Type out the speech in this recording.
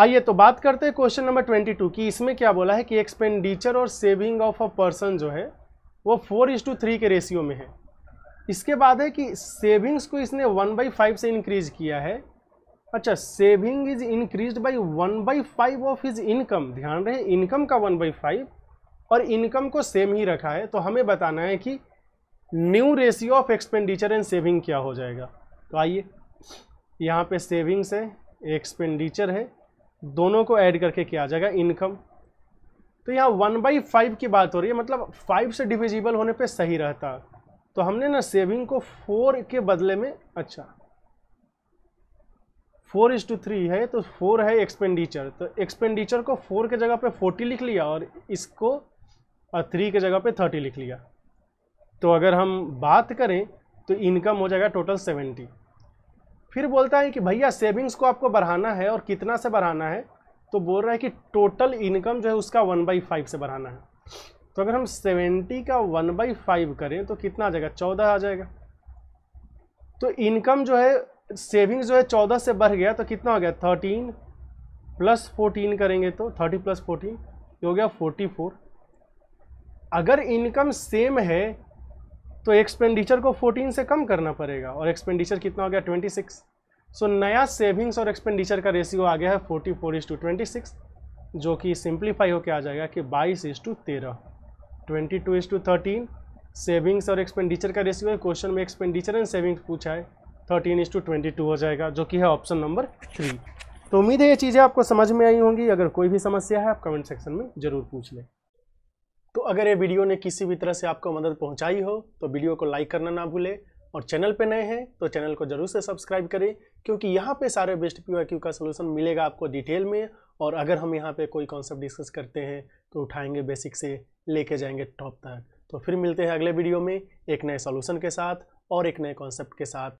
आइए तो बात करते हैं क्वेश्चन नंबर ट्वेंटी टू की इसमें क्या बोला है कि एक्सपेंडिचर और सेविंग ऑफ अ पर्सन जो है वो फोर इज टू थ्री के रेशियो में है इसके बाद है कि सेविंग्स को इसने वन बाई फाइव से इंक्रीज किया है अच्छा saving is increase by one by five of his income ध्यान रहे इनकम का वन बाई फाइव और इनकम को सेम ही रखा है तो हमें बताना है कि new ratio of expenditure and saving क्या हो जाएगा तो आइए यहाँ पे सेविंग्स है एक्सपेंडिचर है दोनों को ऐड करके किया जाएगा इनकम तो यहाँ वन बाई फाइव की बात हो रही है मतलब फाइव से डिविजिबल होने पे सही रहता तो हमने ना सेविंग को फोर के बदले में अच्छा फोर इज टू थ्री है तो फोर है एक्सपेंडिचर तो एक्सपेंडिचर को फोर के जगह पे फोर्टी लिख लिया और इसको और थ्री के जगह पे थर्टी लिख लिया तो अगर हम बात करें तो इनकम हो जाएगा टोटल सेवेंटी फिर बोलता है कि भैया सेविंग्स को आपको बढ़ाना है और कितना से बढ़ाना है तो बोल रहा है कि टोटल इनकम जो है उसका वन बाई फाइव से बढ़ाना है तो अगर हम सेवेंटी का वन बाई फाइव करें तो कितना आ जाएगा चौदह आ जाएगा तो इनकम जो है सेविंग्स जो है चौदह से बढ़ गया तो कितना हो गया थर्टीन प्लस फोर्टीन करेंगे तो थर्टी प्लस फोर्टीन हो गया फोर्टी फोर अगर इनकम सेम है तो एक्सपेंडिचर को 14 से कम करना पड़ेगा और एक्सपेंडिचर कितना हो गया 26 सो so, नया सेविंग्स और एक्सपेंडिचर का रेशियो आ गया है forty four is to twenty six जो कि सिंप्लीफाई होकर आ जाएगा कि बाईस इज टू तेरह twenty two is to thirteen savings और एक्सपेंडिचर का रेशियो है क्वेश्चन में एक्सपेंडिचर एंड सेविंग्स पूछा है thirteen is to twenty two हो जाएगा जो कि है ऑप्शन नंबर थ्री तो उम्मीद है ये चीज़ें आपको समझ में आई होंगी अगर कोई भी समस्या है आप कमेंट सेक्शन में ज़रूर पूछ लें तो अगर ये वीडियो ने किसी भी तरह से आपको मदद पहुँचाई हो तो वीडियो को लाइक करना ना भूलें और चैनल पे नए हैं तो चैनल को जरूर से सब्सक्राइब करें क्योंकि यहाँ पे सारे बेस्ट पी का सलूशन मिलेगा आपको डिटेल में और अगर हम यहाँ पे कोई कॉन्सेप्ट डिस्कस करते हैं तो उठाएंगे बेसिक से लेके जाएंगे टॉप तक तो फिर मिलते हैं अगले वीडियो में एक नए सोल्यूशन के साथ और एक नए कॉन्सेप्ट के साथ